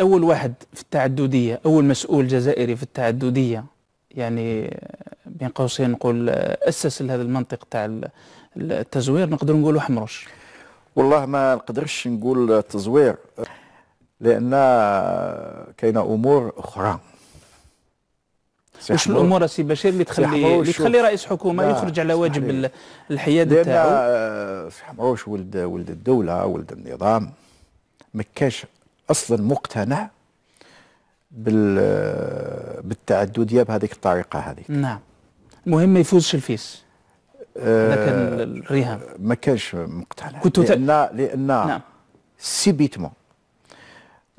أول واحد في التعددية أول مسؤول جزائري في التعددية يعني بين قوسين نقول آه، أسس لهذا المنطق تاع التزوير نقدر نقولوا حمرش والله ما نقدرش نقول التزوير لأن كاينة أمور أخرى وش الامور سي بشير اللي تخلي اللي تخلي رئيس حكومه يخرج على واجب الحياد تاعو لان آه، سي حمروش ولد ولد الدوله ولد النظام ما كاش اصلا مقتنع بال بالتعدديه بهذيك الطريقه هذيك نعم المهم ما يفوزش الفيس آه، لكن الرهان ما كانش مقتنع كنت لان لان نعم. سيبيتمون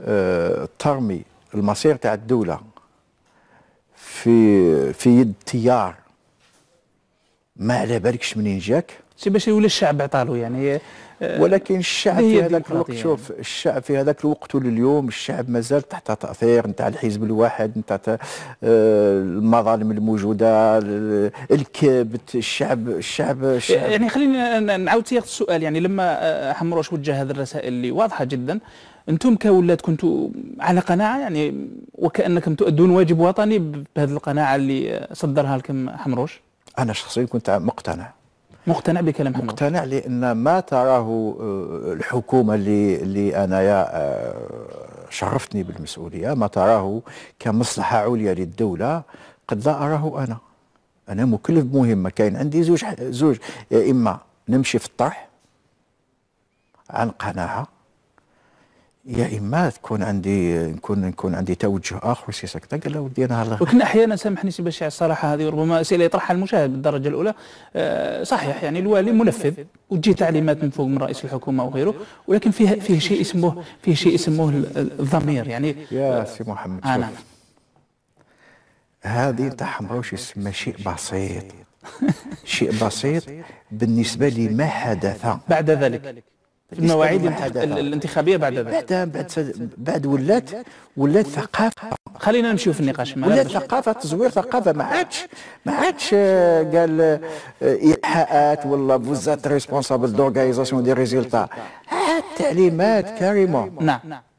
آه ترمي المصير تاع الدوله في في يد تيار ما على بالكش منين جاك سي باش يولي الشعب عطالو يعني آه، ولكن الشعب في هذاك الوقت يعني. شوف الشعب في هذاك الوقت ولليوم الشعب مازال تحت تاثير نتاع الحزب الواحد نتاع آه، المظالم الموجوده الكبت الشعب الشعب, الشعب يعني خلينا نعاود صياغه السؤال يعني لما آه، حمروش وجه هذه الرسائل اللي واضحه جدا انتم كولاد كنتوا على قناعه يعني وكانكم تؤدون واجب وطني بهذه القناعه اللي صدرها لكم حمروش أنا شخصيا كنت مقتنع مقتنع بكلام محمد مقتنع لأن ما تراه آه، الحكومة اللي, اللي أنا يا آه، شرفتني بالمسؤولية ما تراه كمصلحة عليا للدولة قد لا أراه أنا أنا مكلف بمهمة كاين عندي زوج زوج يا إما نمشي في الطرح عن قناعة يا اما تكون عندي نكون نكون عندي توجه اخر سي سكت قال له ودي انا هلا وكنا احيانا سامحني سي بشع الصراحه هذه ربما اسئله يطرحها المشاهد بالدرجه الاولى أه صحيح يعني الوالي منفذ وتجي تعليمات من فوق من رئيس الحكومه وغيره ولكن فيه فيه شيء اسمه فيه شيء اسمه الضمير يعني يا سي محمد آه نعم هذه تاع حمراوش يسمى شيء بسيط شيء بسيط بالنسبه لما حدث بعد ذلك في المواعيد الانتخابيه بعد بعد بعد بعد ولات ولات ثقافه خلينا نمشيو في النقاش ولات ثقافه تزوير ثقافه ما عادش ما عادش آه، قال ايحاءات آه، ولا فوزات ريسبونسابل دورغانيزاسيون دي ريزولتا عاد تعليمات كريمه نعم